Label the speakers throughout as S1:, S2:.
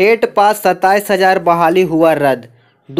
S1: TET pass सत्ताईस हज़ार बहाली हुआ रद्द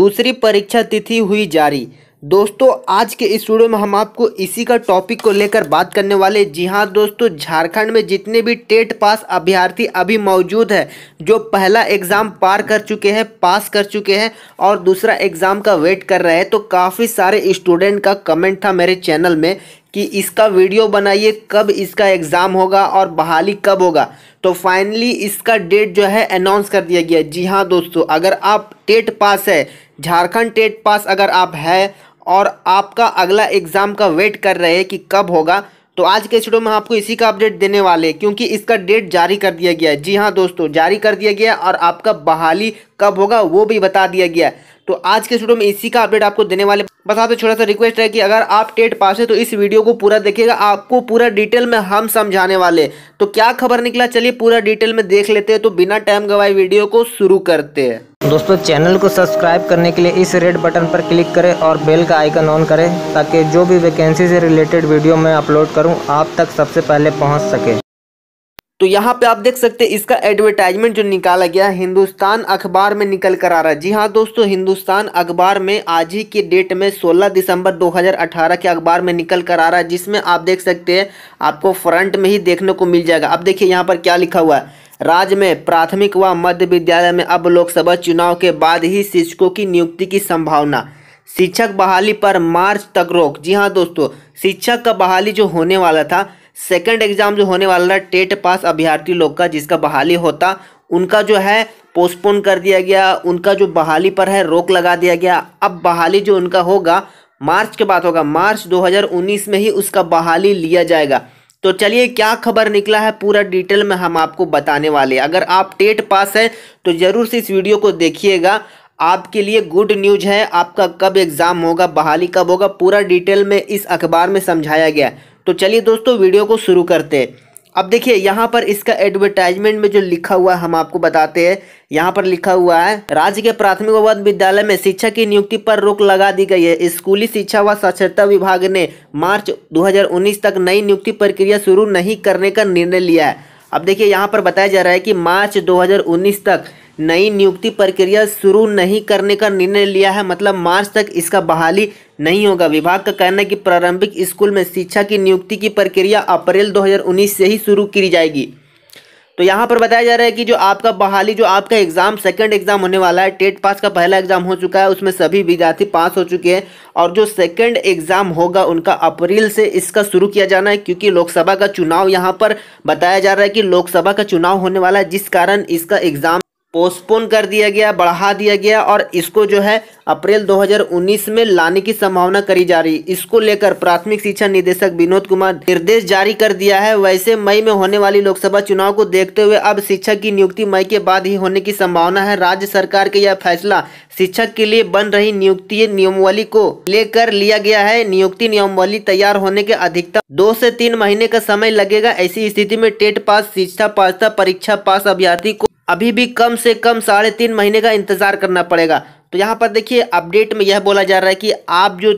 S1: दूसरी परीक्षा तिथि हुई जारी दोस्तों आज के इस वीडियो में हम आपको इसी का टॉपिक को लेकर बात करने वाले जी हाँ दोस्तों झारखंड में जितने भी टेट पास अभ्यर्थी अभी मौजूद है जो पहला एग्ज़ाम पार कर चुके हैं पास कर चुके हैं और दूसरा एग्ज़ाम का वेट कर रहे हैं तो काफ़ी सारे स्टूडेंट का कमेंट था मेरे चैनल में कि इसका वीडियो बनाइए कब इसका एग्ज़ाम होगा और बहाली कब होगा तो फाइनली इसका डेट जो है अनाउंस कर दिया गया जी हाँ दोस्तों अगर आप टेट पास है झारखंड टेट पास अगर आप है और आपका अगला एग्ज़ाम का वेट कर रहे हैं कि कब होगा तो आज के स्टूडियो में आपको इसी का अपडेट देने वाले हैं क्योंकि इसका डेट जारी कर दिया गया है जी हाँ दोस्तों जारी कर दिया गया और आपका बहाली कब होगा वो भी बता दिया गया है तो आज के स्टूडियो में इसी का अपडेट आपको देने वाले बस आपसे छोटा सा रिक्वेस्ट है कि अगर आप टेट पास है तो इस वीडियो को पूरा देखिएगा आपको पूरा डिटेल में हम समझाने वाले तो क्या खबर निकला चलिए पूरा डिटेल में देख लेते हैं तो बिना टाइम गवाए वीडियो को शुरू करते हैं दोस्तों चैनल को सब्सक्राइब करने के लिए इस रेड बटन पर क्लिक करें और बेल का आइकन ऑन करें ताकि जो भी वैकेंसी से रिलेटेड वीडियो मैं अपलोड करूं आप तक सबसे पहले पहुंच सके तो यहाँ पे आप देख सकते हैं इसका एडवर्टाइजमेंट जो निकाला गया हिंदुस्तान अखबार में निकल कर आ रहा है जी हाँ दोस्तों हिंदुस्तान अखबार में आज ही की डेट में 16 दिसंबर 2018 के अखबार में निकल कर आ रहा है जिसमें आप देख सकते हैं आपको फ्रंट में ही देखने को मिल जाएगा अब देखिए यहाँ पर क्या लिखा हुआ है राज्य में प्राथमिक व मध्य विद्यालय में अब लोकसभा चुनाव के बाद ही शिक्षकों की नियुक्ति की संभावना शिक्षक बहाली पर मार्च तक रोक जी हाँ दोस्तों शिक्षक का बहाली जो होने वाला था सेकंड एग्जाम जो होने वाला है टेट पास अभ्यर्थी लोग का जिसका बहाली होता उनका जो है पोस्टपोन कर दिया गया उनका जो बहाली पर है रोक लगा दिया गया अब बहाली जो उनका होगा मार्च के बाद होगा मार्च 2019 में ही उसका बहाली लिया जाएगा तो चलिए क्या खबर निकला है पूरा डिटेल में हम आपको बताने वाले अगर आप टेट पास हैं तो ज़रूर से इस वीडियो को देखिएगा आपके लिए गुड न्यूज है आपका कब एग्ज़ाम होगा बहाली कब होगा पूरा डिटेल में इस अखबार में समझाया गया है तो चलिए दोस्तों वीडियो को शुरू करते हैं अब देखिए यहाँ पर इसका एडवर्टाइजमेंट में जो लिखा हुआ है हम आपको बताते हैं यहाँ पर लिखा हुआ है राज्य के प्राथमिक व विद्यालय में शिक्षा की नियुक्ति पर रोक लगा दी गई है स्कूली शिक्षा व साक्षरता विभाग ने मार्च 2019 तक नई नियुक्ति प्रक्रिया शुरू नहीं करने का निर्णय लिया है अब देखिए यहाँ पर बताया जा रहा है कि मार्च 2019 तक नई नियुक्ति प्रक्रिया शुरू नहीं करने का निर्णय लिया है मतलब मार्च तक इसका बहाली नहीं होगा विभाग का कहना है कि प्रारंभिक स्कूल में शिक्षा की नियुक्ति की प्रक्रिया अप्रैल 2019 से ही शुरू की जाएगी तो यहाँ पर बताया जा रहा है कि जो आपका बहाली जो आपका एग्ज़ाम सेकंड एग्ज़ाम होने वाला है टेट पास का पहला एग्ज़ाम हो चुका है उसमें सभी विद्यार्थी पास हो चुके हैं और जो सेकंड एग्ज़ाम होगा उनका अप्रैल से इसका शुरू किया जाना है क्योंकि लोकसभा का चुनाव यहाँ पर बताया जा रहा है कि लोकसभा का चुनाव होने वाला है जिस कारण इसका एग्ज़ाम पोस्टपोन कर दिया गया बढ़ा दिया गया और इसको जो है अप्रैल 2019 में लाने की संभावना करी जा रही इसको लेकर प्राथमिक शिक्षा निदेशक विनोद कुमार निर्देश जारी कर दिया है वैसे मई में होने वाली लोकसभा चुनाव को देखते हुए अब शिक्षक की नियुक्ति मई के बाद ही होने की संभावना है राज्य सरकार का यह फैसला शिक्षक के लिए बन रही नियुक्ति नियमावली को लेकर लिया गया है नियुक्ति नियमावली तैयार होने के अधिकतम दो से तीन महीने का समय लगेगा ऐसी स्थिति में टेट पास शिक्षा पात्रता परीक्षा पास अभ्यर्थी को अभी भी कम से कम साढ़े तीन महीने का इंतज़ार करना पड़ेगा तो यहाँ पर देखिए अपडेट में यह बोला जा रहा है कि आप जो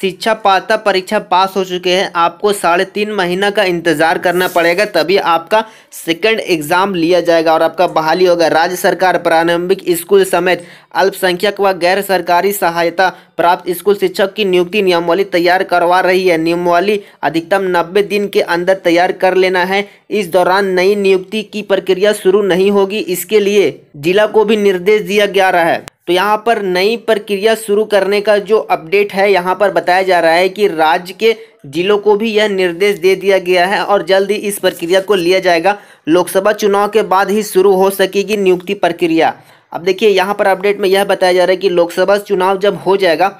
S1: शिक्षा पात्रता परीक्षा पास हो चुके हैं आपको साढ़े तीन महीना का इंतज़ार करना पड़ेगा तभी आपका सेकंड एग्ज़ाम लिया जाएगा और आपका बहाली होगा राज्य सरकार प्रारंभिक स्कूल समेत अल्पसंख्यक व गैर सरकारी सहायता प्राप्त स्कूल शिक्षक की नियुक्ति नियमावली तैयार करवा रही है नियमावली अधिकतम 90 दिन के अंदर तैयार कर लेना है इस दौरान नई नियुक्ति की प्रक्रिया शुरू नहीं होगी इसके लिए जिला को भी निर्देश दिया गया रहा है तो यहाँ पर नई प्रक्रिया शुरू करने का जो अपडेट है यहाँ पर बताया जा रहा है कि राज्य के जिलों को भी यह निर्देश दे दिया गया है और जल्द ही इस प्रक्रिया को लिया जाएगा लोकसभा चुनाव के बाद ही शुरू हो सकेगी नियुक्ति प्रक्रिया अब देखिए यहाँ पर अपडेट में यह बताया जा रहा है कि लोकसभा चुनाव जब हो जाएगा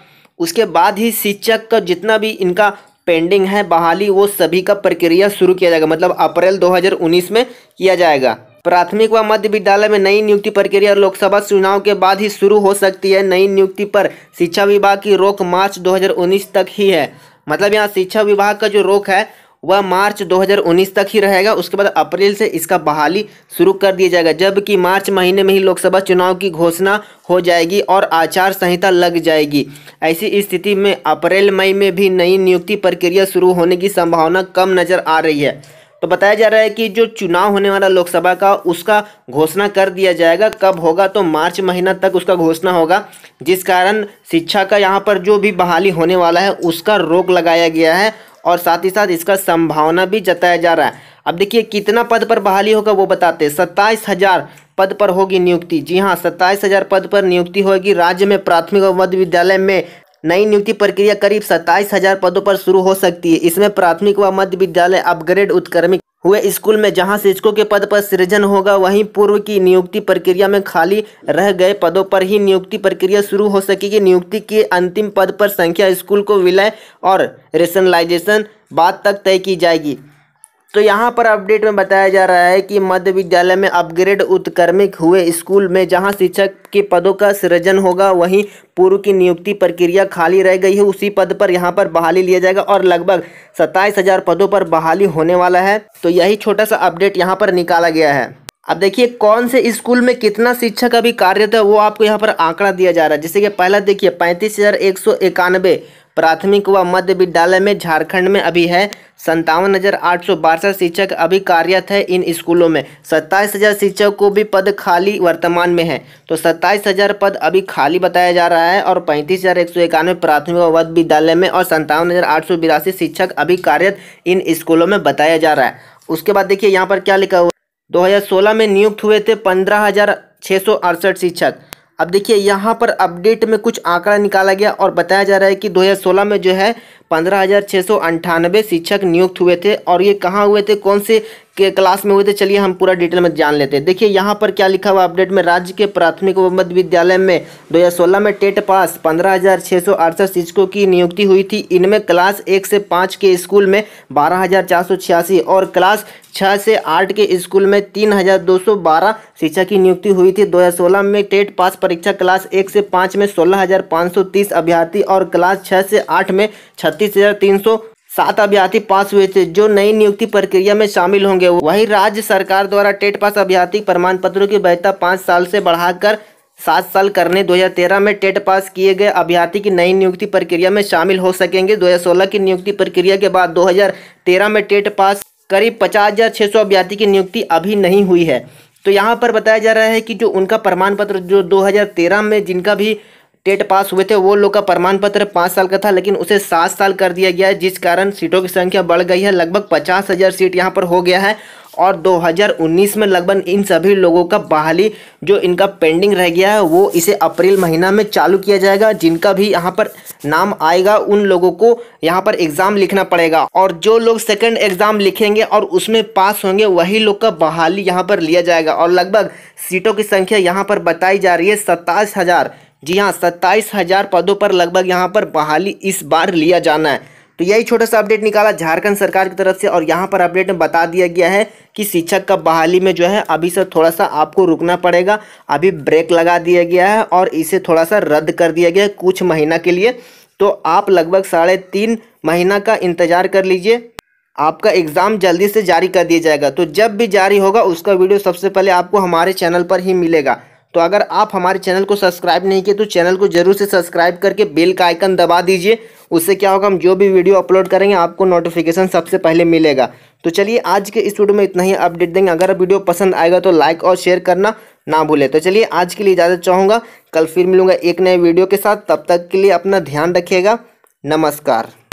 S1: उसके बाद ही शिक्षक का जितना भी इनका पेंडिंग है बहाली वो सभी का प्रक्रिया शुरू किया जाएगा मतलब अप्रैल 2019 में किया जाएगा प्राथमिक व मध्य विद्यालय में नई नियुक्ति प्रक्रिया लोकसभा चुनाव के बाद ही शुरू हो सकती है नई नियुक्ति पर शिक्षा विभाग की रोक मार्च दो तक ही है मतलब यहाँ शिक्षा विभाग का जो रोक है वह मार्च 2019 तक ही रहेगा उसके बाद अप्रैल से इसका बहाली शुरू कर दिया जाएगा जबकि मार्च महीने में ही लोकसभा चुनाव की घोषणा हो जाएगी और आचार संहिता लग जाएगी ऐसी स्थिति में अप्रैल मई में भी नई नियुक्ति प्रक्रिया शुरू होने की संभावना कम नज़र आ रही है तो बताया जा रहा है कि जो चुनाव होने वाला लोकसभा का उसका घोषणा कर दिया जाएगा कब होगा तो मार्च महीना तक उसका घोषणा होगा जिस कारण शिक्षा का यहाँ पर जो भी बहाली होने वाला है उसका रोक लगाया गया है और साथ ही साथ इसका संभावना भी जताया जा रहा है अब देखिए कितना पद पर बहाली होगा वो बताते हैं सत्ताईस हज़ार पद पर होगी नियुक्ति जी हाँ सत्ताईस हज़ार पद पर नियुक्ति होगी राज्य में प्राथमिक और मध्य विद्यालय में नई नियुक्ति प्रक्रिया करीब सत्ताईस हजार पदों पर शुरू हो सकती है इसमें प्राथमिक व मध्य विद्यालय अपग्रेड उत्क्रमिक हुए स्कूल में जहां शिक्षकों के पद पर सृजन होगा वहीं पूर्व की नियुक्ति प्रक्रिया में खाली रह गए पदों पर ही नियुक्ति प्रक्रिया शुरू हो सकेगी नियुक्ति के अंतिम पद पर संख्या स्कूल को विलय और रेशनलाइजेशन बाद तक तय की जाएगी तो यहाँ पर अपडेट में बताया जा रहा है कि मध्य विद्यालय में अपग्रेड उत्क्रमिक हुए स्कूल में जहाँ शिक्षक के पदों का सृजन होगा वहीं पूर्व की नियुक्ति प्रक्रिया खाली रह गई है उसी पद पर यहाँ पर बहाली लिया जाएगा और लगभग सत्ताईस हजार पदों पर बहाली होने वाला है तो यही छोटा सा अपडेट यहाँ पर निकाला गया है अब देखिए कौन से स्कूल में कितना शिक्षक अभी कार्यरत है वो आपको यहाँ पर आंकड़ा दिया जा रहा है जैसे कि पहला देखिए पैंतीस हज़ार एक सौ इक्यानवे प्राथमिक व मध्य विद्यालय में झारखंड में अभी है संतावन हज़ार आठ सौ बासठ शिक्षक अभी कार्यरत है इन स्कूलों में सत्ताईस हज़ार शिक्षक को भी पद खाली वर्तमान में है तो सत्ताईस हज़ार पद अभी खाली बताया जा रहा है और पैंतीस हज़ार एक सौ इक्यानवे प्राथमिक व मध्य विद्यालय में और संतावन हज़ार आठ सौ बिरासी शिक्षक अभी कार्यरत इन स्कूलों में बताया जा रहा है उसके बाद देखिए यहाँ पर क्या लिखा हुआ सोलह में नियुक्त हुए थे पंद्रह हज़ार छह सौ अड़सठ शिक्षक अब देखिए यहाँ पर अपडेट में कुछ आंकड़ा निकाला गया और बताया जा रहा है कि 2016 में जो है पंद्रह शिक्षक नियुक्त हुए थे और ये कहाँ हुए थे कौन से के क्लास में हुए थे चलिए हम पूरा डिटेल में जान लेते हैं देखिए यहाँ पर क्या लिखा हुआ अपडेट में राज्य के प्राथमिक व मध्य विद्यालय में 2016 में टेट पास पंद्रह शिक्षकों की नियुक्ति हुई थी इनमें क्लास एक से पाँच के स्कूल में बारह और क्लास छः से आठ के स्कूल में 3,212 शिक्षक की नियुक्ति हुई थी 2016 में टेट पास परीक्षा क्लास एक से पाँच में 16,530 अभ्यर्थी और क्लास छः से आठ में छत्तीस सात अभ्यर्थी पास हुए थे जो नई नियुक्ति प्रक्रिया में शामिल होंगे वही राज्य सरकार द्वारा टेट पास अभ्यर्थी प्रमाण पत्रों की वैधता पाँच साल से बढ़ाकर सात साल करने 2013 में टेट पास किए गए अभ्यर्थी की नई नियुक्ति प्रक्रिया में शामिल हो सकेंगे 2016 की नियुक्ति प्रक्रिया के बाद 2013 में टेट पास करीब पचास हज़ार सौ अभ्यर्थी की नियुक्ति अभी नहीं हुई है तो यहाँ पर बताया जा रहा है कि जो उनका प्रमाण पत्र जो 2013 में जिनका भी टेट पास हुए थे वो लोग का प्रमाण पत्र पाँच साल का था लेकिन उसे सात साल कर दिया गया है जिस कारण सीटों की संख्या बढ़ गई है लगभग पचास हज़ार सीट यहाँ पर हो गया है और 2019 में लगभग इन सभी लोगों का बहाली जो इनका पेंडिंग रह गया है वो इसे अप्रैल महीना में चालू किया जाएगा जिनका भी यहाँ पर नाम आएगा उन लोगों को यहाँ पर एग्ज़ाम लिखना पड़ेगा और जो लोग सेकंड एग्ज़ाम लिखेंगे और उसमें पास होंगे वही लोग का बहाली यहाँ पर लिया जाएगा और लगभग सीटों की संख्या यहाँ पर बताई जा रही है सत्ताईस जी हाँ सत्ताईस हज़ार पदों पर लगभग यहाँ पर बहाली इस बार लिया जाना है तो यही छोटा सा अपडेट निकाला झारखंड सरकार की तरफ से और यहाँ पर अपडेट में बता दिया गया है कि शिक्षक का बहाली में जो है अभी से थोड़ा सा आपको रुकना पड़ेगा अभी ब्रेक लगा दिया गया है और इसे थोड़ा सा रद्द कर दिया गया है कुछ महीना के लिए तो आप लगभग साढ़े तीन महीना का इंतज़ार कर लीजिए आपका एग्ज़ाम जल्दी से जारी कर दिया जाएगा तो जब भी जारी होगा उसका वीडियो सबसे पहले आपको हमारे चैनल पर ही मिलेगा तो अगर आप हमारे चैनल को सब्सक्राइब नहीं किए तो चैनल को जरूर से सब्सक्राइब करके बेल का आइकन दबा दीजिए उससे क्या होगा हम जो भी वीडियो अपलोड करेंगे आपको नोटिफिकेशन सबसे पहले मिलेगा तो चलिए आज के इस वीडियो में इतना ही अपडेट देंगे अगर वीडियो पसंद आएगा तो लाइक और शेयर करना ना भूलें तो चलिए आज के लिए इजाज़त चाहूँगा कल फिर मिलूंगा एक नए वीडियो के साथ तब तक के लिए अपना ध्यान रखिएगा नमस्कार